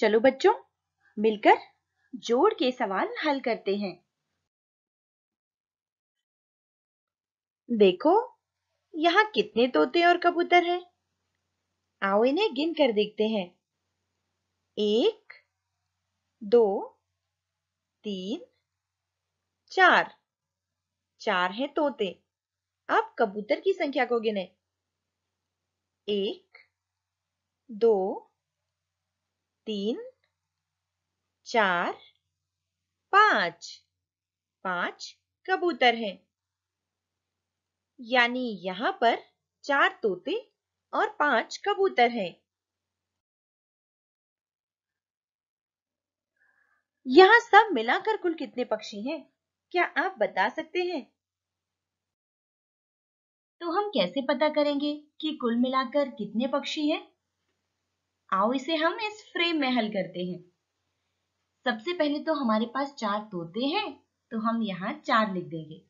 चलो बच्चों मिलकर जोड़ के सवाल हल करते हैं देखो यहाँ कितने तोते और कबूतर हैं? आओ इन्हें गिन कर देखते हैं एक दो तीन चार चार हैं तोते आप कबूतर की संख्या को गिने एक दो तीन चार पांच पांच कबूतर हैं यानी यहाँ पर चार तोते और पांच कबूतर हैं यहाँ सब मिलाकर कुल कितने पक्षी हैं क्या आप बता सकते हैं तो हम कैसे पता करेंगे कि कुल मिलाकर कितने पक्षी हैं आओ इसे हम इस फ्रेम में हल करते हैं सबसे पहले तो हमारे पास चार तोते हैं तो हम यहाँ चार लिख देंगे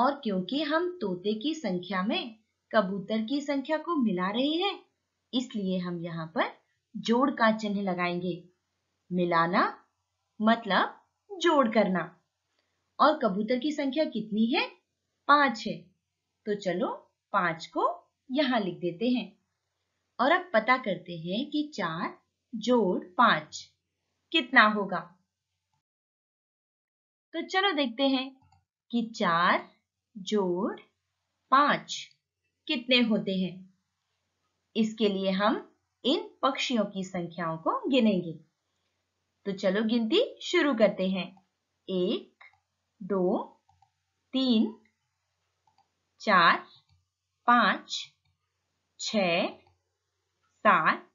और क्योंकि हम तोते की संख्या में कबूतर की संख्या को मिला रहे हैं इसलिए हम यहाँ पर जोड़ का चिन्ह लगाएंगे मिलाना मतलब जोड़ करना और कबूतर की संख्या कितनी है पांच है तो चलो पांच को यहाँ लिख देते हैं और अब पता करते हैं कि चार जोड़ पांच कितना होगा तो चलो देखते हैं कि चार जोड़ पांच कितने होते हैं इसके लिए हम इन पक्षियों की संख्याओं को गिनेंगे तो चलो गिनती शुरू करते हैं एक दो तीन चार पांच छ सात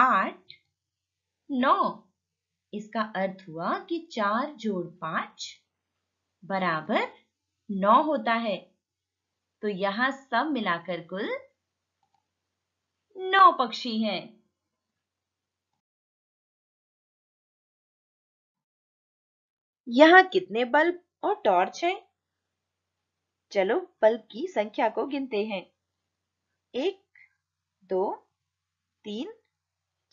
आठ नौ इसका अर्थ हुआ कि चार जोड़ पांच बराबर नौ होता है तो यहां सब मिलाकर कुल नौ पक्षी हैं यहां कितने बल्ब और टॉर्च हैं चलो बल्ब की संख्या को गिनते हैं एक दो तीन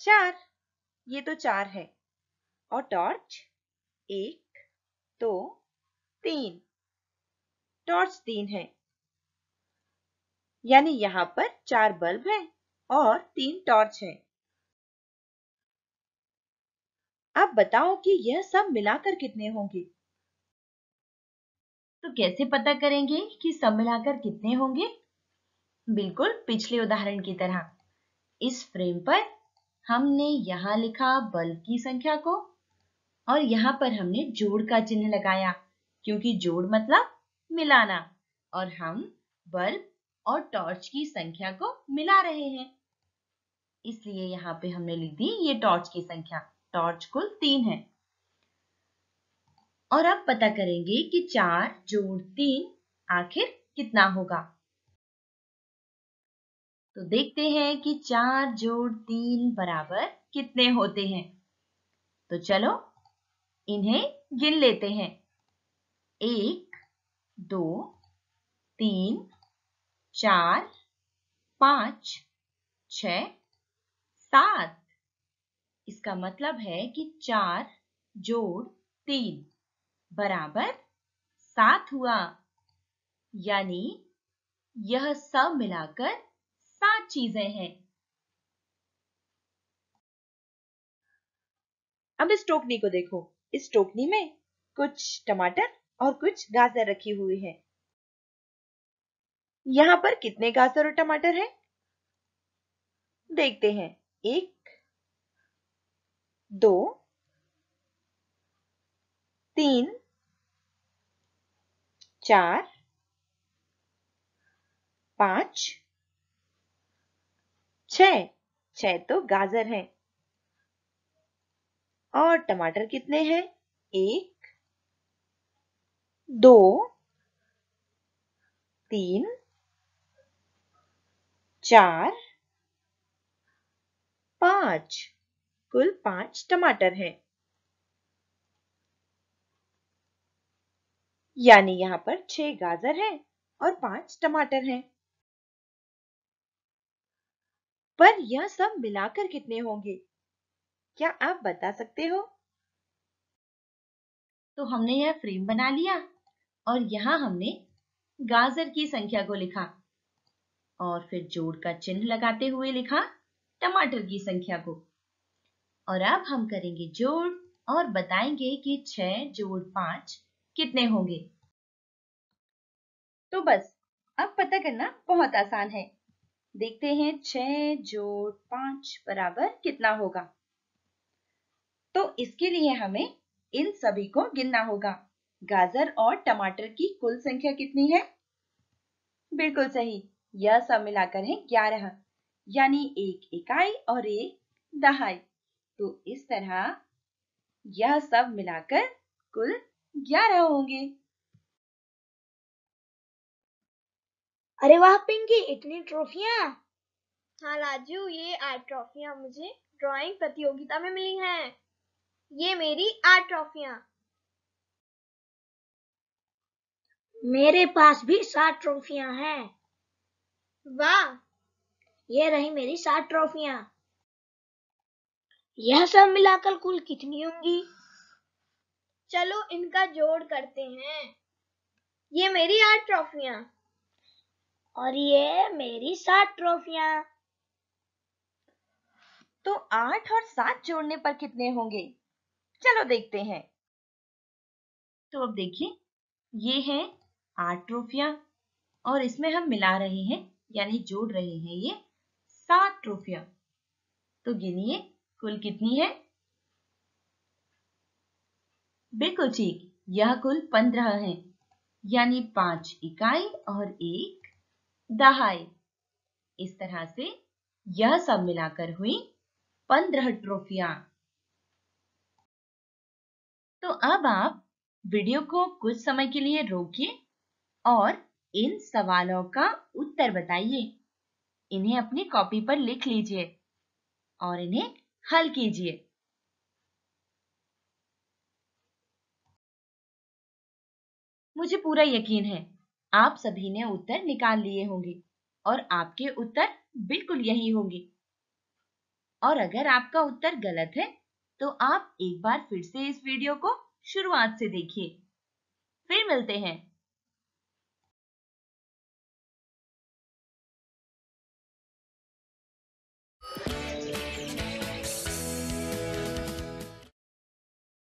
चार ये तो चार है और टॉर्च एक दो तीन टॉर्च तीन है यानी यहाँ पर चार बल्ब हैं और तीन टॉर्च हैं। अब बताओ कि यह सब मिलाकर कितने होंगे तो कैसे पता करेंगे कि सब मिलाकर कितने होंगे बिल्कुल पिछले उदाहरण की तरह इस फ्रेम पर हमने यहाँ लिखा बल्ब की संख्या को और यहाँ पर हमने जोड़ का चिन्ह लगाया क्योंकि जोड़ मतलब मिलाना और हम बल्ब और टॉर्च की संख्या को मिला रहे हैं इसलिए यहाँ पे हमने लिख दी ये टॉर्च की संख्या टॉर्च कुल तीन है और अब पता करेंगे कि चार जोड़ तीन आखिर कितना होगा तो देखते हैं कि चार जोड़ तीन बराबर कितने होते हैं तो चलो इन्हें गिन लेते हैं एक दो तीन चार पांच छ सात इसका मतलब है कि चार जोड़ तीन बराबर सात हुआ यानी यह सब मिलाकर चीजें हैं अब इस टोकनी को देखो इस टोकनी में कुछ टमाटर और कुछ गाजर रखी हुई है यहाँ पर कितने गाजर और टमाटर हैं? देखते हैं एक दो तीन चार पांच छह छह तो गाजर है और टमाटर कितने हैं एक दो तीन चार पांच कुल पांच टमाटर हैं यानी यहां पर छह गाजर हैं और पांच टमाटर हैं पर यह सब मिलाकर कितने होंगे क्या आप बता सकते हो तो हमने यह फ्रेम बना लिया और यहाँ हमने गाजर की संख्या को लिखा और फिर जोड़ का चिन्ह लगाते हुए लिखा टमाटर की संख्या को और अब हम करेंगे जोड़ और बताएंगे कि छह जोड़ पांच कितने होंगे तो बस अब पता करना बहुत आसान है देखते हैं छह जोड़ पांच बराबर कितना होगा तो इसके लिए हमें इन सभी को गिनना होगा गाजर और टमाटर की कुल संख्या कितनी है बिल्कुल सही यह सब मिलाकर है ग्यारह यानी एक इकाई और एक दहाई तो इस तरह यह सब मिलाकर कुल ग्यारह होंगे अरे वाह पिंकी इतनी ट्रॉफिया हाँ राजू ये आठ ट्रॉफिया मुझे ड्राइंग प्रतियोगिता में मिली हैं ये मेरी आठ ट्रॉफिया मेरे पास भी सात ट्रॉफिया हैं वाह ये रही मेरी सात ट्रॉफिया यह सब मिलाकर कुल कितनी होंगी चलो इनका जोड़ करते हैं ये मेरी आठ ट्रॉफिया और ये मेरी सात ट्रॉफिया तो आठ और सात जोड़ने पर कितने होंगे चलो देखते हैं तो अब देखिए ये है आठ ट्रॉफिया और इसमें हम मिला रहे हैं यानी जोड़ रहे हैं ये सात ट्रॉफिया तो गिनिए कुल कितनी है बिल्कुल ठीक यह कुल पंद्रह है यानी पांच इकाई और एक दहाई इस तरह से यह सब मिलाकर हुई पंद्रह ट्रॉफिया तो अब आप वीडियो को कुछ समय के लिए रोकिए और इन सवालों का उत्तर बताइए इन्हें अपनी कॉपी पर लिख लीजिए और इन्हें हल कीजिए मुझे पूरा यकीन है आप सभी ने उत्तर निकाल लिए होंगे और आपके उत्तर बिल्कुल यही होंगे और अगर आपका उत्तर गलत है तो आप एक बार फिर से इस वीडियो को शुरुआत से देखिए फिर मिलते हैं